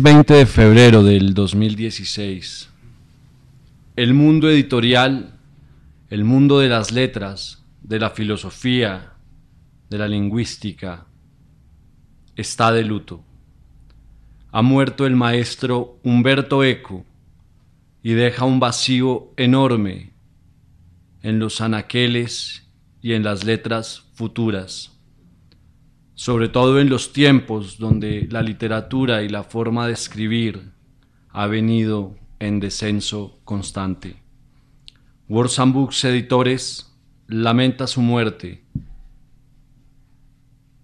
20 de febrero del 2016. El mundo editorial, el mundo de las letras, de la filosofía, de la lingüística, está de luto. Ha muerto el maestro Humberto Eco y deja un vacío enorme en los anaqueles y en las letras futuras sobre todo en los tiempos donde la literatura y la forma de escribir ha venido en descenso constante. Words and Books Editores lamenta su muerte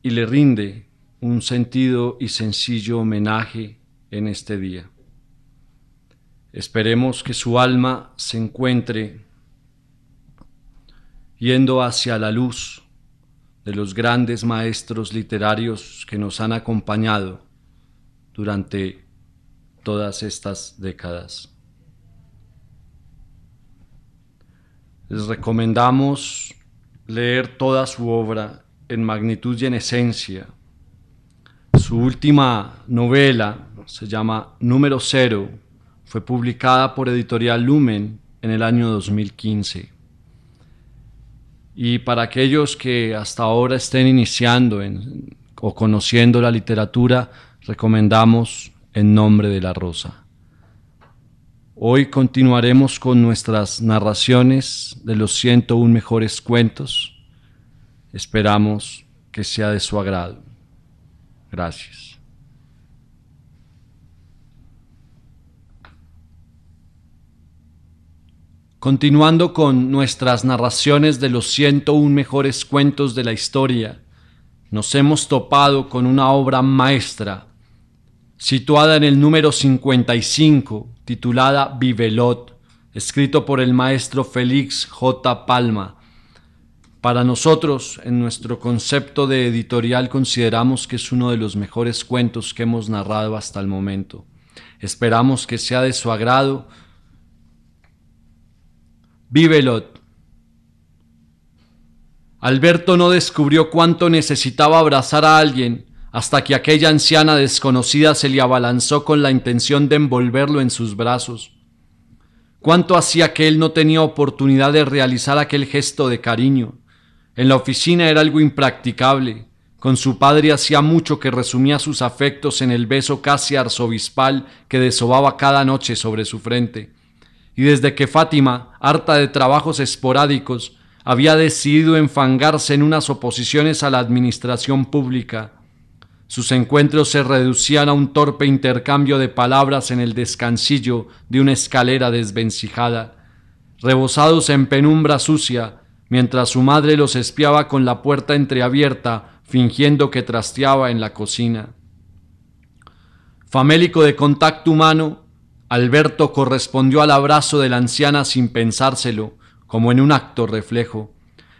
y le rinde un sentido y sencillo homenaje en este día. Esperemos que su alma se encuentre yendo hacia la luz de los grandes maestros literarios que nos han acompañado durante todas estas décadas. Les recomendamos leer toda su obra en magnitud y en esencia. Su última novela se llama Número Cero, fue publicada por Editorial Lumen en el año 2015. Y para aquellos que hasta ahora estén iniciando o conociendo la literatura, recomendamos En nombre de la rosa. Hoy continuaremos con nuestras narraciones de los 101 mejores cuentos. Esperamos que sea de su agrado. Gracias. Continuando con nuestras narraciones de los 101 mejores cuentos de la historia, nos hemos topado con una obra maestra, situada en el número 55, titulada Vivelot, escrito por el maestro Félix J. Palma. Para nosotros, en nuestro concepto de editorial, consideramos que es uno de los mejores cuentos que hemos narrado hasta el momento. Esperamos que sea de su agrado lot. Alberto no descubrió cuánto necesitaba abrazar a alguien hasta que aquella anciana desconocida se le abalanzó con la intención de envolverlo en sus brazos. Cuánto hacía que él no tenía oportunidad de realizar aquel gesto de cariño. En la oficina era algo impracticable. Con su padre hacía mucho que resumía sus afectos en el beso casi arzobispal que desobaba cada noche sobre su frente y desde que Fátima, harta de trabajos esporádicos, había decidido enfangarse en unas oposiciones a la administración pública. Sus encuentros se reducían a un torpe intercambio de palabras en el descansillo de una escalera desvencijada, rebosados en penumbra sucia, mientras su madre los espiaba con la puerta entreabierta, fingiendo que trasteaba en la cocina. Famélico de contacto humano, Alberto correspondió al abrazo de la anciana sin pensárselo, como en un acto reflejo.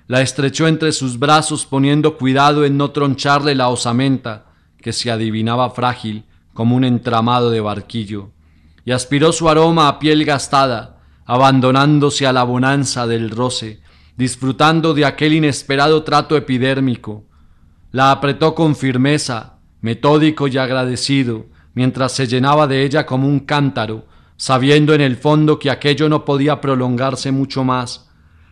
La estrechó entre sus brazos poniendo cuidado en no troncharle la osamenta, que se adivinaba frágil como un entramado de barquillo, y aspiró su aroma a piel gastada, abandonándose a la bonanza del roce, disfrutando de aquel inesperado trato epidérmico. La apretó con firmeza, metódico y agradecido, mientras se llenaba de ella como un cántaro, sabiendo en el fondo que aquello no podía prolongarse mucho más,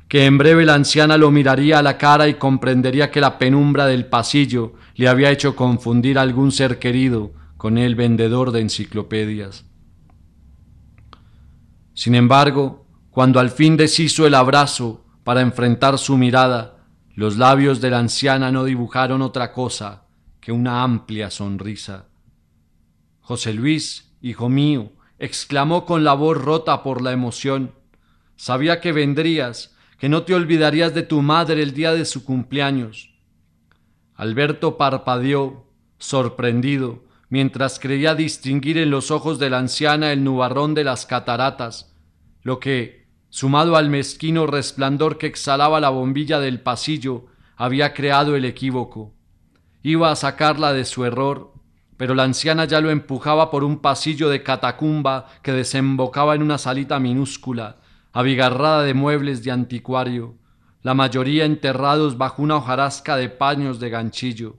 que en breve la anciana lo miraría a la cara y comprendería que la penumbra del pasillo le había hecho confundir a algún ser querido con el vendedor de enciclopedias. Sin embargo, cuando al fin deshizo el abrazo para enfrentar su mirada, los labios de la anciana no dibujaron otra cosa que una amplia sonrisa. José Luis, hijo mío, exclamó con la voz rota por la emoción. Sabía que vendrías, que no te olvidarías de tu madre el día de su cumpleaños. Alberto parpadeó, sorprendido, mientras creía distinguir en los ojos de la anciana el nubarrón de las cataratas, lo que, sumado al mezquino resplandor que exhalaba la bombilla del pasillo, había creado el equívoco. Iba a sacarla de su error pero la anciana ya lo empujaba por un pasillo de catacumba que desembocaba en una salita minúscula, abigarrada de muebles de anticuario, la mayoría enterrados bajo una hojarasca de paños de ganchillo.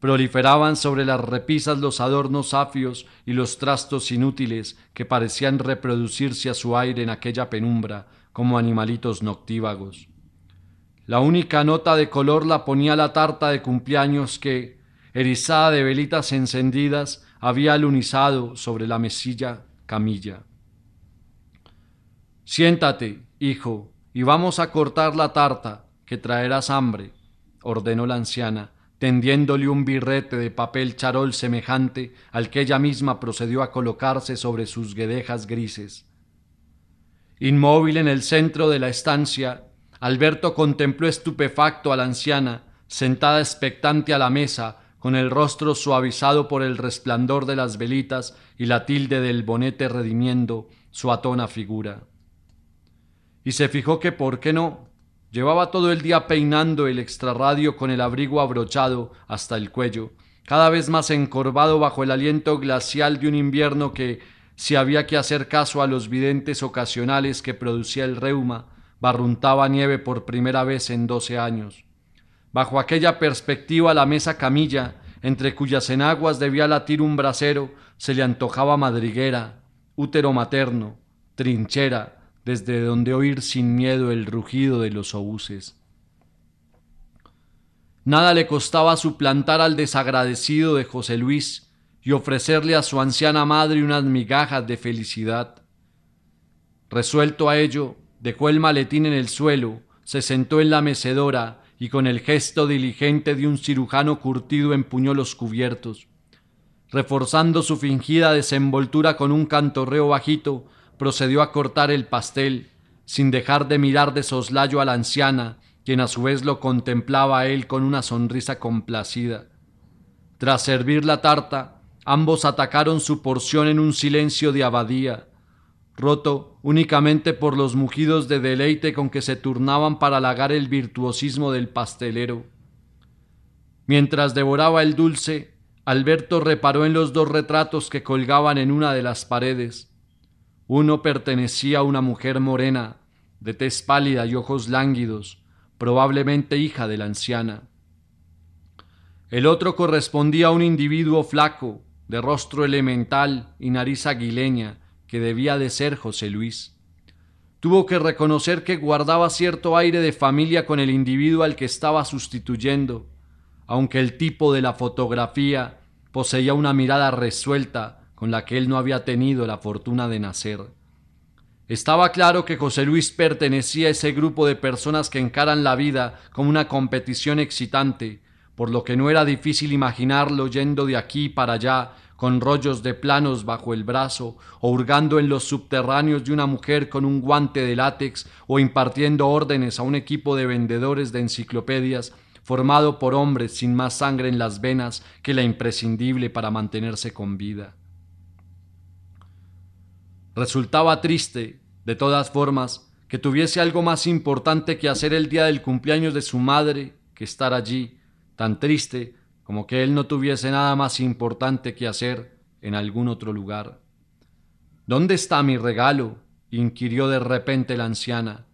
Proliferaban sobre las repisas los adornos afios y los trastos inútiles que parecían reproducirse a su aire en aquella penumbra, como animalitos noctívagos. La única nota de color la ponía la tarta de cumpleaños que, erizada de velitas encendidas, había alunizado sobre la mesilla camilla. Siéntate, hijo, y vamos a cortar la tarta, que traerás hambre, ordenó la anciana, tendiéndole un birrete de papel charol semejante al que ella misma procedió a colocarse sobre sus guedejas grises. Inmóvil en el centro de la estancia, Alberto contempló estupefacto a la anciana, sentada expectante a la mesa, con el rostro suavizado por el resplandor de las velitas y la tilde del bonete redimiendo su atona figura. Y se fijó que, ¿por qué no? Llevaba todo el día peinando el extrarradio con el abrigo abrochado hasta el cuello, cada vez más encorvado bajo el aliento glacial de un invierno que, si había que hacer caso a los videntes ocasionales que producía el reuma, barruntaba nieve por primera vez en doce años. Bajo aquella perspectiva la mesa camilla, entre cuyas enaguas debía latir un brasero, se le antojaba madriguera, útero materno, trinchera, desde donde oír sin miedo el rugido de los obuses. Nada le costaba suplantar al desagradecido de José Luis y ofrecerle a su anciana madre unas migajas de felicidad. Resuelto a ello, dejó el maletín en el suelo, se sentó en la mecedora y con el gesto diligente de un cirujano curtido empuñó los cubiertos. Reforzando su fingida desenvoltura con un cantorreo bajito, procedió a cortar el pastel, sin dejar de mirar de soslayo a la anciana, quien a su vez lo contemplaba a él con una sonrisa complacida. Tras servir la tarta, ambos atacaron su porción en un silencio de abadía, roto únicamente por los mugidos de deleite con que se turnaban para halagar el virtuosismo del pastelero. Mientras devoraba el dulce, Alberto reparó en los dos retratos que colgaban en una de las paredes. Uno pertenecía a una mujer morena, de tez pálida y ojos lánguidos, probablemente hija de la anciana. El otro correspondía a un individuo flaco, de rostro elemental y nariz aguileña, que debía de ser José Luis. Tuvo que reconocer que guardaba cierto aire de familia con el individuo al que estaba sustituyendo, aunque el tipo de la fotografía poseía una mirada resuelta con la que él no había tenido la fortuna de nacer. Estaba claro que José Luis pertenecía a ese grupo de personas que encaran la vida como una competición excitante, por lo que no era difícil imaginarlo yendo de aquí para allá con rollos de planos bajo el brazo, o hurgando en los subterráneos de una mujer con un guante de látex, o impartiendo órdenes a un equipo de vendedores de enciclopedias formado por hombres sin más sangre en las venas que la imprescindible para mantenerse con vida. Resultaba triste, de todas formas, que tuviese algo más importante que hacer el día del cumpleaños de su madre que estar allí, tan triste como que él no tuviese nada más importante que hacer en algún otro lugar. ¿Dónde está mi regalo? inquirió de repente la anciana.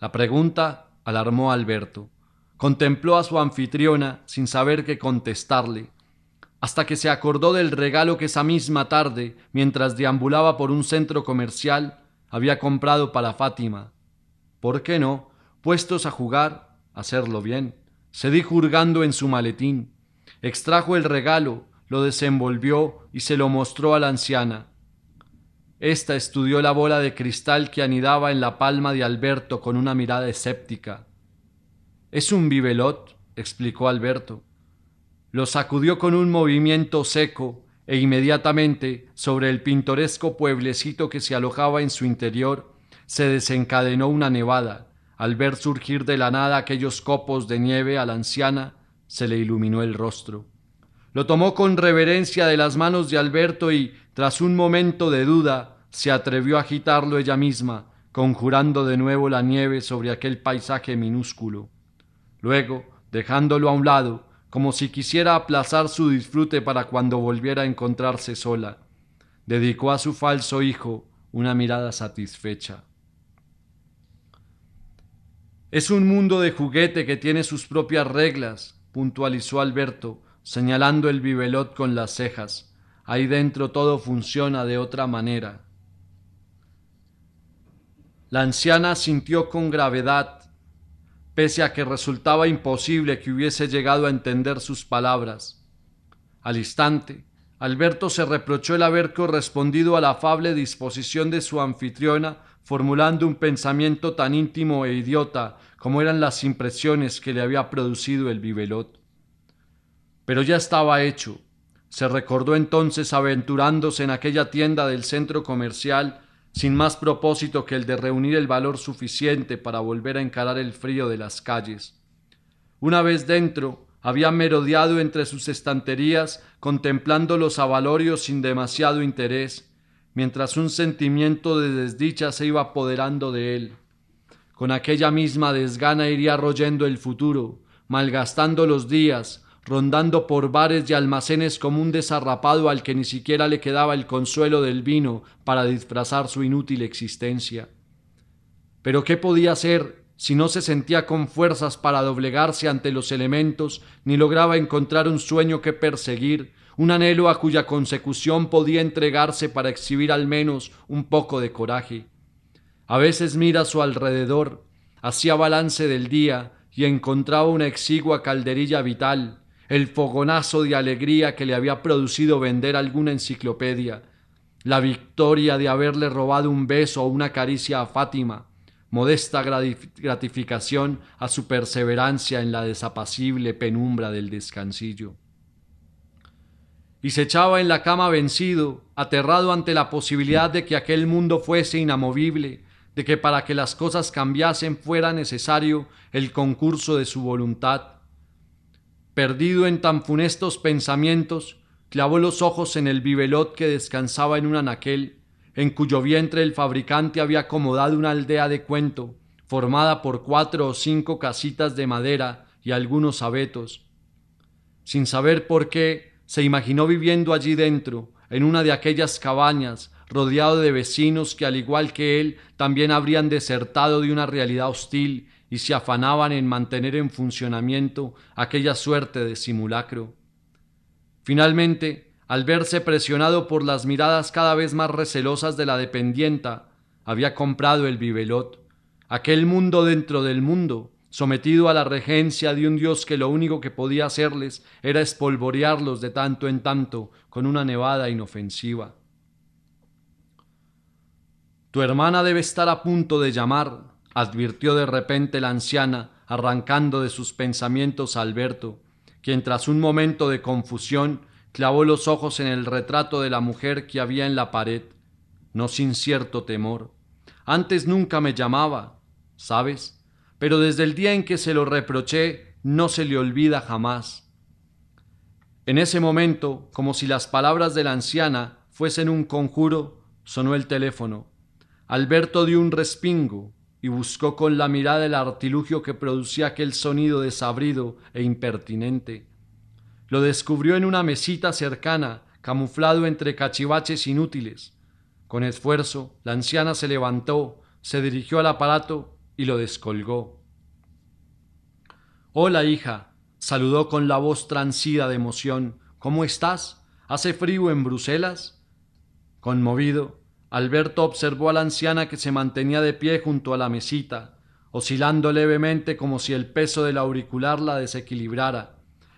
La pregunta alarmó a Alberto. Contempló a su anfitriona sin saber qué contestarle, hasta que se acordó del regalo que esa misma tarde, mientras deambulaba por un centro comercial, había comprado para Fátima. ¿Por qué no? Puestos a jugar, hacerlo bien, se dijo en su maletín. Extrajo el regalo, lo desenvolvió y se lo mostró a la anciana. Esta estudió la bola de cristal que anidaba en la palma de Alberto con una mirada escéptica. Es un bibelot, explicó Alberto. Lo sacudió con un movimiento seco e inmediatamente, sobre el pintoresco pueblecito que se alojaba en su interior, se desencadenó una nevada, al ver surgir de la nada aquellos copos de nieve a la anciana se le iluminó el rostro. Lo tomó con reverencia de las manos de Alberto y, tras un momento de duda, se atrevió a agitarlo ella misma, conjurando de nuevo la nieve sobre aquel paisaje minúsculo. Luego, dejándolo a un lado, como si quisiera aplazar su disfrute para cuando volviera a encontrarse sola, dedicó a su falso hijo una mirada satisfecha. Es un mundo de juguete que tiene sus propias reglas, puntualizó Alberto, señalando el bibelot con las cejas. Ahí dentro todo funciona de otra manera. La anciana sintió con gravedad, pese a que resultaba imposible que hubiese llegado a entender sus palabras. Al instante, Alberto se reprochó el haber correspondido a la afable disposición de su anfitriona formulando un pensamiento tan íntimo e idiota como eran las impresiones que le había producido el bibelot. Pero ya estaba hecho. Se recordó entonces aventurándose en aquella tienda del centro comercial sin más propósito que el de reunir el valor suficiente para volver a encarar el frío de las calles. Una vez dentro, había merodeado entre sus estanterías contemplando los avalorios sin demasiado interés, mientras un sentimiento de desdicha se iba apoderando de él. Con aquella misma desgana iría royendo el futuro, malgastando los días, rondando por bares y almacenes como un desarrapado al que ni siquiera le quedaba el consuelo del vino para disfrazar su inútil existencia. Pero ¿qué podía hacer si no se sentía con fuerzas para doblegarse ante los elementos, ni lograba encontrar un sueño que perseguir, un anhelo a cuya consecución podía entregarse para exhibir al menos un poco de coraje. A veces mira a su alrededor, hacía balance del día y encontraba una exigua calderilla vital, el fogonazo de alegría que le había producido vender alguna enciclopedia, la victoria de haberle robado un beso o una caricia a Fátima, modesta gratificación a su perseverancia en la desapacible penumbra del descansillo y se echaba en la cama vencido, aterrado ante la posibilidad de que aquel mundo fuese inamovible, de que para que las cosas cambiasen fuera necesario el concurso de su voluntad. Perdido en tan funestos pensamientos, clavó los ojos en el bibelot que descansaba en un anaquel, en cuyo vientre el fabricante había acomodado una aldea de cuento, formada por cuatro o cinco casitas de madera y algunos abetos. Sin saber por qué, se imaginó viviendo allí dentro, en una de aquellas cabañas, rodeado de vecinos que al igual que él también habrían desertado de una realidad hostil y se afanaban en mantener en funcionamiento aquella suerte de simulacro. Finalmente, al verse presionado por las miradas cada vez más recelosas de la dependienta, había comprado el bibelot. aquel mundo dentro del mundo, sometido a la regencia de un Dios que lo único que podía hacerles era espolvorearlos de tanto en tanto con una nevada inofensiva. Tu hermana debe estar a punto de llamar, advirtió de repente la anciana, arrancando de sus pensamientos a Alberto, quien tras un momento de confusión clavó los ojos en el retrato de la mujer que había en la pared, no sin cierto temor. Antes nunca me llamaba, ¿sabes? pero desde el día en que se lo reproché no se le olvida jamás. En ese momento, como si las palabras de la anciana fuesen un conjuro, sonó el teléfono. Alberto dio un respingo y buscó con la mirada el artilugio que producía aquel sonido desabrido e impertinente. Lo descubrió en una mesita cercana, camuflado entre cachivaches inútiles. Con esfuerzo, la anciana se levantó, se dirigió al aparato y lo descolgó. Hola, hija, saludó con la voz transida de emoción. ¿Cómo estás? ¿Hace frío en Bruselas? Conmovido, Alberto observó a la anciana que se mantenía de pie junto a la mesita, oscilando levemente como si el peso del auricular la desequilibrara.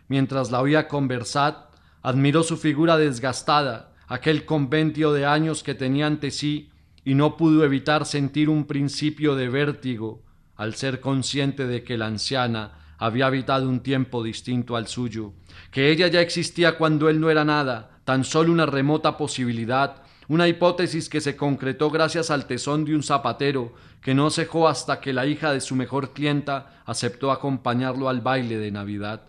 Mientras la oía conversar, admiró su figura desgastada, aquel conventio de años que tenía ante sí y no pudo evitar sentir un principio de vértigo al ser consciente de que la anciana había habitado un tiempo distinto al suyo, que ella ya existía cuando él no era nada, tan solo una remota posibilidad, una hipótesis que se concretó gracias al tesón de un zapatero que no cejó hasta que la hija de su mejor clienta aceptó acompañarlo al baile de Navidad.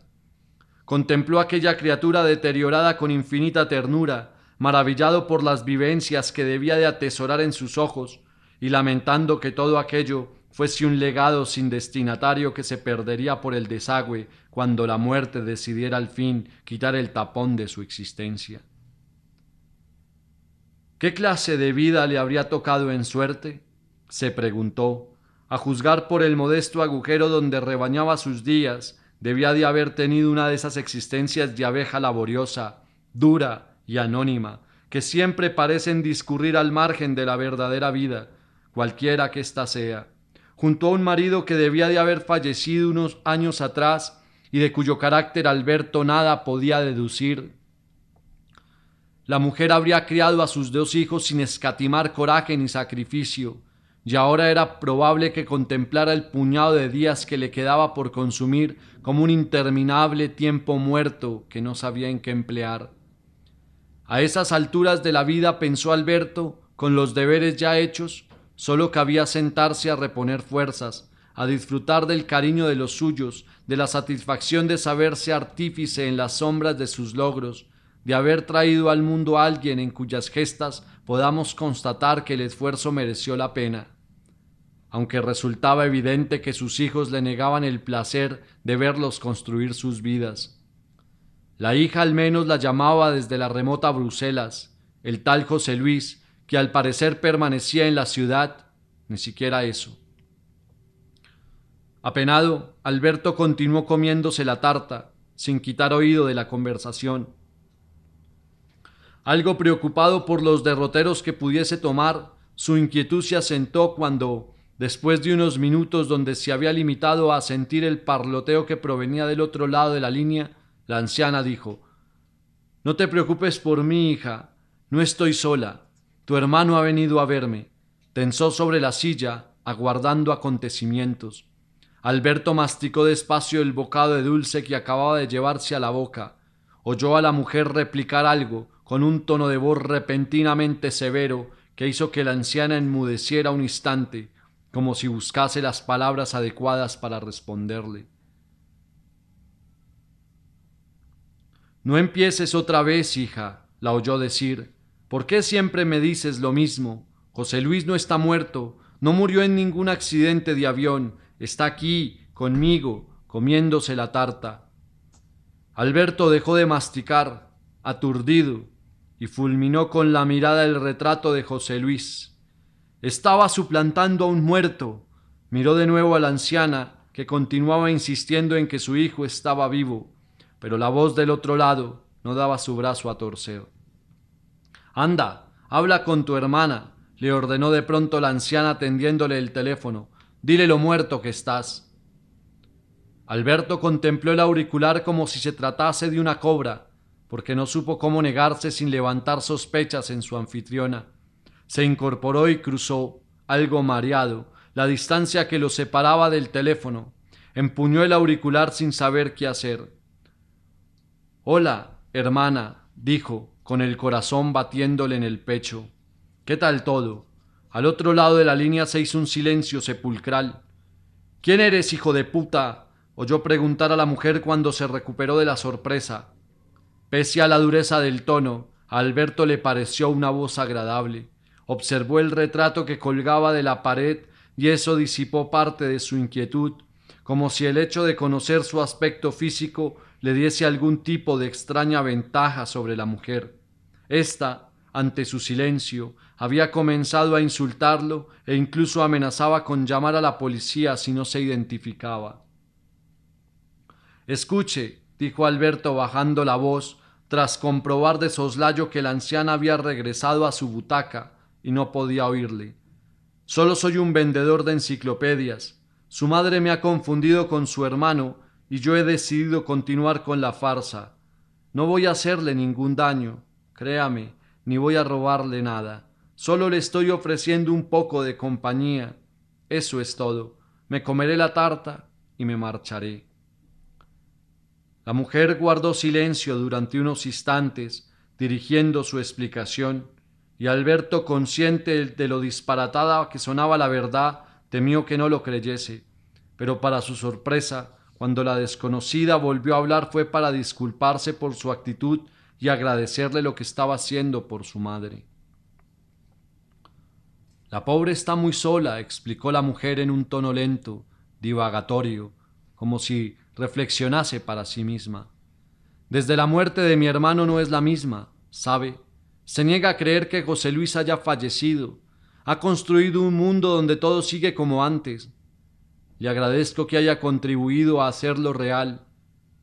Contempló aquella criatura deteriorada con infinita ternura, maravillado por las vivencias que debía de atesorar en sus ojos, y lamentando que todo aquello fuese un legado sin destinatario que se perdería por el desagüe cuando la muerte decidiera al fin quitar el tapón de su existencia. ¿Qué clase de vida le habría tocado en suerte? se preguntó, a juzgar por el modesto agujero donde rebañaba sus días, debía de haber tenido una de esas existencias de abeja laboriosa, dura, y anónima que siempre parecen discurrir al margen de la verdadera vida, cualquiera que ésta sea, junto a un marido que debía de haber fallecido unos años atrás y de cuyo carácter Alberto nada podía deducir. La mujer habría criado a sus dos hijos sin escatimar coraje ni sacrificio, y ahora era probable que contemplara el puñado de días que le quedaba por consumir como un interminable tiempo muerto que no sabía en qué emplear. A esas alturas de la vida, pensó Alberto, con los deberes ya hechos, solo cabía sentarse a reponer fuerzas, a disfrutar del cariño de los suyos, de la satisfacción de saberse artífice en las sombras de sus logros, de haber traído al mundo a alguien en cuyas gestas podamos constatar que el esfuerzo mereció la pena. Aunque resultaba evidente que sus hijos le negaban el placer de verlos construir sus vidas, la hija al menos la llamaba desde la remota Bruselas, el tal José Luis, que al parecer permanecía en la ciudad, ni siquiera eso. Apenado, Alberto continuó comiéndose la tarta, sin quitar oído de la conversación. Algo preocupado por los derroteros que pudiese tomar, su inquietud se asentó cuando, después de unos minutos donde se había limitado a sentir el parloteo que provenía del otro lado de la línea, la anciana dijo, No te preocupes por mí, hija, no estoy sola. Tu hermano ha venido a verme. Tensó sobre la silla, aguardando acontecimientos. Alberto masticó despacio el bocado de dulce que acababa de llevarse a la boca. Oyó a la mujer replicar algo, con un tono de voz repentinamente severo, que hizo que la anciana enmudeciera un instante, como si buscase las palabras adecuadas para responderle. No empieces otra vez, hija, la oyó decir. ¿Por qué siempre me dices lo mismo? José Luis no está muerto, no murió en ningún accidente de avión, está aquí, conmigo, comiéndose la tarta. Alberto dejó de masticar, aturdido, y fulminó con la mirada el retrato de José Luis. Estaba suplantando a un muerto. Miró de nuevo a la anciana, que continuaba insistiendo en que su hijo estaba vivo pero la voz del otro lado no daba su brazo a torcer. Anda, habla con tu hermana, le ordenó de pronto la anciana tendiéndole el teléfono. Dile lo muerto que estás. Alberto contempló el auricular como si se tratase de una cobra, porque no supo cómo negarse sin levantar sospechas en su anfitriona. Se incorporó y cruzó, algo mareado, la distancia que lo separaba del teléfono. Empuñó el auricular sin saber qué hacer. Hola, hermana, dijo, con el corazón batiéndole en el pecho. ¿Qué tal todo? Al otro lado de la línea se hizo un silencio sepulcral. ¿Quién eres, hijo de puta? oyó preguntar a la mujer cuando se recuperó de la sorpresa. Pese a la dureza del tono, a Alberto le pareció una voz agradable. Observó el retrato que colgaba de la pared y eso disipó parte de su inquietud, como si el hecho de conocer su aspecto físico le diese algún tipo de extraña ventaja sobre la mujer. Esta, ante su silencio, había comenzado a insultarlo e incluso amenazaba con llamar a la policía si no se identificaba. Escuche, dijo Alberto bajando la voz, tras comprobar de soslayo que la anciana había regresado a su butaca y no podía oírle. Solo soy un vendedor de enciclopedias. Su madre me ha confundido con su hermano y yo he decidido continuar con la farsa. No voy a hacerle ningún daño, créame, ni voy a robarle nada. Solo le estoy ofreciendo un poco de compañía. Eso es todo. Me comeré la tarta y me marcharé. La mujer guardó silencio durante unos instantes, dirigiendo su explicación, y Alberto, consciente de lo disparatada que sonaba la verdad, temió que no lo creyese, pero para su sorpresa, cuando la desconocida volvió a hablar fue para disculparse por su actitud y agradecerle lo que estaba haciendo por su madre. La pobre está muy sola, explicó la mujer en un tono lento, divagatorio, como si reflexionase para sí misma. Desde la muerte de mi hermano no es la misma, ¿sabe? Se niega a creer que José Luis haya fallecido. Ha construido un mundo donde todo sigue como antes, le agradezco que haya contribuido a hacerlo real.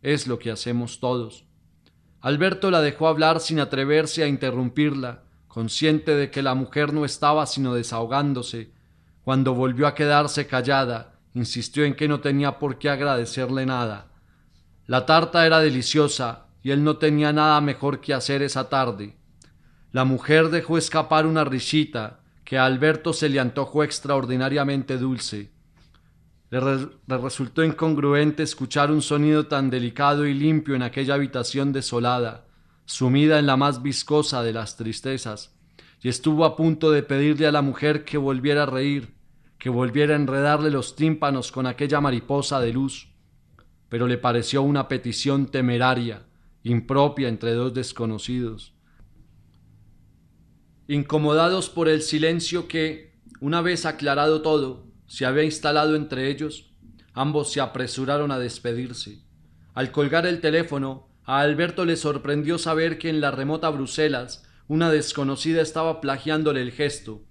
Es lo que hacemos todos. Alberto la dejó hablar sin atreverse a interrumpirla, consciente de que la mujer no estaba sino desahogándose. Cuando volvió a quedarse callada, insistió en que no tenía por qué agradecerle nada. La tarta era deliciosa y él no tenía nada mejor que hacer esa tarde. La mujer dejó escapar una risita que a Alberto se le antojó extraordinariamente dulce. Le, resultó incongruente escuchar un sonido tan delicado y limpio en aquella habitación desolada, sumida en la más viscosa de las tristezas, y estuvo a punto de pedirle a la mujer que volviera a reír, que volviera a enredarle los tímpanos con aquella mariposa de luz, pero le pareció una petición temeraria, impropia entre dos desconocidos. Incomodados por el silencio que, una vez aclarado todo, se había instalado entre ellos, ambos se apresuraron a despedirse. Al colgar el teléfono, a Alberto le sorprendió saber que en la remota Bruselas una desconocida estaba plagiándole el gesto.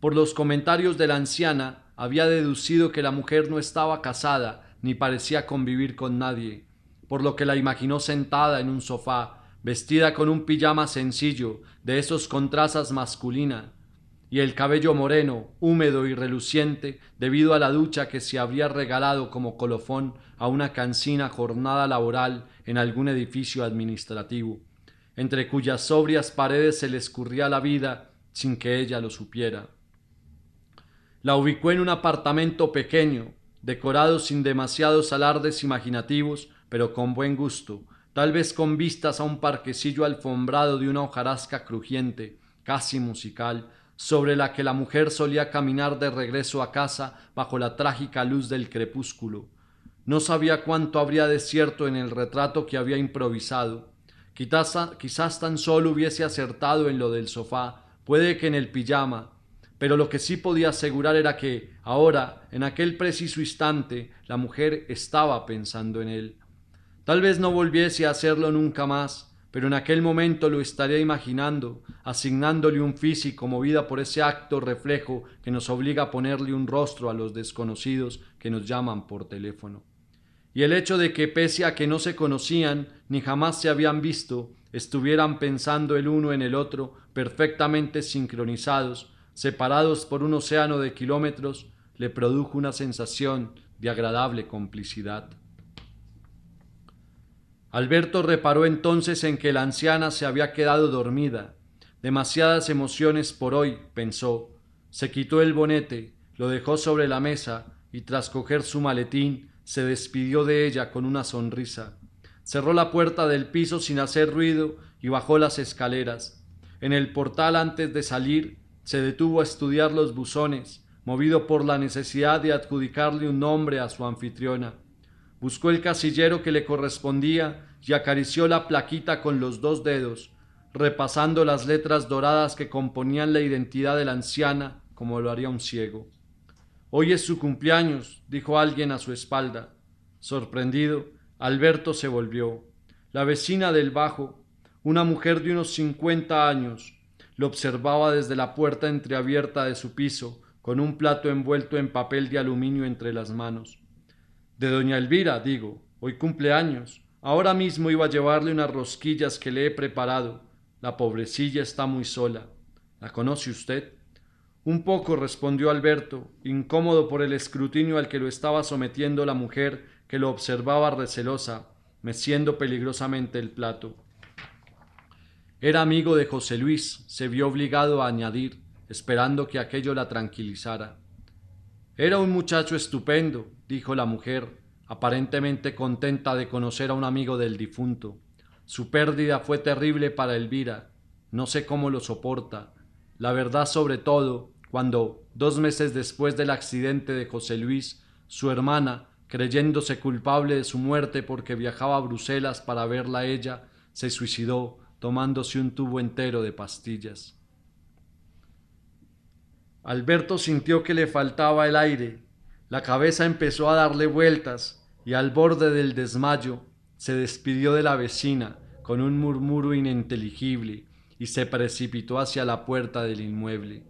Por los comentarios de la anciana había deducido que la mujer no estaba casada ni parecía convivir con nadie, por lo que la imaginó sentada en un sofá, vestida con un pijama sencillo, de esos con trazas masculina, y el cabello moreno, húmedo y reluciente, debido a la ducha que se habría regalado como colofón a una cansina jornada laboral en algún edificio administrativo, entre cuyas sobrias paredes se le escurría la vida sin que ella lo supiera. La ubicó en un apartamento pequeño, decorado sin demasiados alardes imaginativos, pero con buen gusto, tal vez con vistas a un parquecillo alfombrado de una hojarasca crujiente, casi musical, sobre la que la mujer solía caminar de regreso a casa bajo la trágica luz del crepúsculo. No sabía cuánto habría de cierto en el retrato que había improvisado. Quizás, quizás tan solo hubiese acertado en lo del sofá, puede que en el pijama, pero lo que sí podía asegurar era que, ahora, en aquel preciso instante, la mujer estaba pensando en él. Tal vez no volviese a hacerlo nunca más, pero en aquel momento lo estaría imaginando, asignándole un físico movida por ese acto reflejo que nos obliga a ponerle un rostro a los desconocidos que nos llaman por teléfono. Y el hecho de que pese a que no se conocían ni jamás se habían visto, estuvieran pensando el uno en el otro, perfectamente sincronizados, separados por un océano de kilómetros, le produjo una sensación de agradable complicidad. Alberto reparó entonces en que la anciana se había quedado dormida. Demasiadas emociones por hoy, pensó. Se quitó el bonete, lo dejó sobre la mesa y tras coger su maletín se despidió de ella con una sonrisa. Cerró la puerta del piso sin hacer ruido y bajó las escaleras. En el portal antes de salir se detuvo a estudiar los buzones, movido por la necesidad de adjudicarle un nombre a su anfitriona. Buscó el casillero que le correspondía y acarició la plaquita con los dos dedos, repasando las letras doradas que componían la identidad de la anciana, como lo haría un ciego. Hoy es su cumpleaños, dijo alguien a su espalda. Sorprendido, Alberto se volvió. La vecina del bajo, una mujer de unos cincuenta años, lo observaba desde la puerta entreabierta de su piso, con un plato envuelto en papel de aluminio entre las manos de doña Elvira, digo, hoy cumpleaños. Ahora mismo iba a llevarle unas rosquillas que le he preparado. La pobrecilla está muy sola. ¿La conoce usted? Un poco respondió Alberto, incómodo por el escrutinio al que lo estaba sometiendo la mujer que lo observaba recelosa, meciendo peligrosamente el plato. Era amigo de José Luis, se vio obligado a añadir, esperando que aquello la tranquilizara. Era un muchacho estupendo, dijo la mujer, aparentemente contenta de conocer a un amigo del difunto. Su pérdida fue terrible para Elvira. No sé cómo lo soporta. La verdad sobre todo, cuando, dos meses después del accidente de José Luis, su hermana, creyéndose culpable de su muerte porque viajaba a Bruselas para verla a ella, se suicidó tomándose un tubo entero de pastillas. Alberto sintió que le faltaba el aire, la cabeza empezó a darle vueltas y al borde del desmayo se despidió de la vecina con un murmuro ininteligible y se precipitó hacia la puerta del inmueble.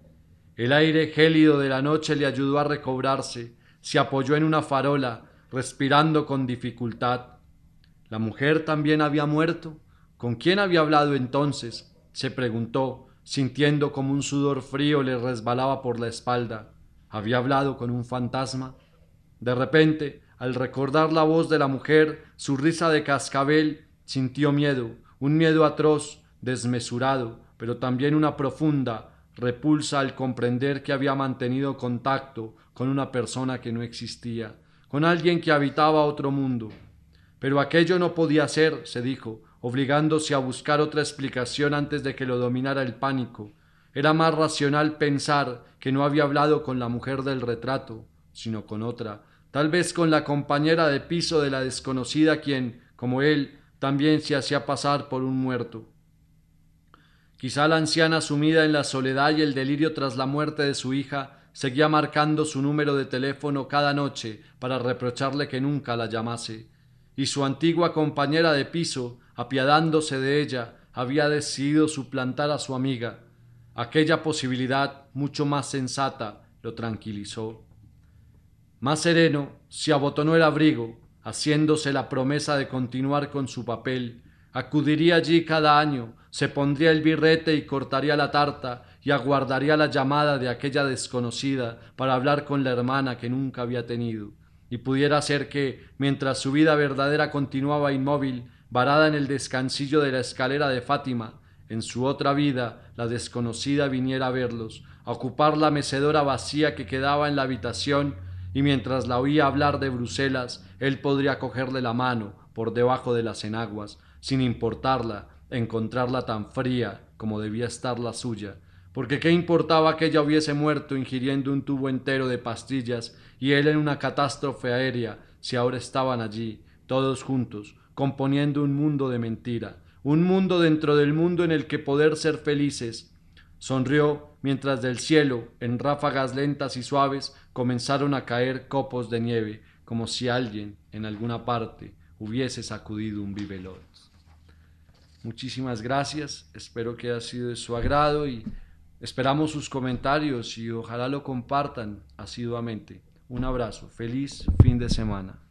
El aire gélido de la noche le ayudó a recobrarse, se apoyó en una farola, respirando con dificultad. La mujer también había muerto. ¿Con quién había hablado entonces? se preguntó, sintiendo como un sudor frío le resbalaba por la espalda. Había hablado con un fantasma. De repente, al recordar la voz de la mujer, su risa de cascabel, sintió miedo, un miedo atroz, desmesurado, pero también una profunda repulsa al comprender que había mantenido contacto con una persona que no existía, con alguien que habitaba otro mundo. Pero aquello no podía ser, se dijo, obligándose a buscar otra explicación antes de que lo dominara el pánico. Era más racional pensar que no había hablado con la mujer del retrato, sino con otra, tal vez con la compañera de piso de la desconocida quien, como él, también se hacía pasar por un muerto. Quizá la anciana sumida en la soledad y el delirio tras la muerte de su hija seguía marcando su número de teléfono cada noche para reprocharle que nunca la llamase, y su antigua compañera de piso apiadándose de ella, había decidido suplantar a su amiga. Aquella posibilidad, mucho más sensata, lo tranquilizó. Más sereno, se abotonó el abrigo, haciéndose la promesa de continuar con su papel. Acudiría allí cada año, se pondría el birrete y cortaría la tarta y aguardaría la llamada de aquella desconocida para hablar con la hermana que nunca había tenido. Y pudiera ser que, mientras su vida verdadera continuaba inmóvil, varada en el descansillo de la escalera de Fátima, en su otra vida la desconocida viniera a verlos, a ocupar la mecedora vacía que quedaba en la habitación, y mientras la oía hablar de Bruselas, él podría cogerle la mano por debajo de las enaguas, sin importarla, encontrarla tan fría como debía estar la suya, porque qué importaba que ella hubiese muerto ingiriendo un tubo entero de pastillas y él en una catástrofe aérea, si ahora estaban allí, todos juntos, componiendo un mundo de mentira, un mundo dentro del mundo en el que poder ser felices. Sonrió mientras del cielo, en ráfagas lentas y suaves, comenzaron a caer copos de nieve, como si alguien en alguna parte hubiese sacudido un bibelot. Muchísimas gracias, espero que haya sido de su agrado y esperamos sus comentarios y ojalá lo compartan asiduamente. Un abrazo, feliz fin de semana.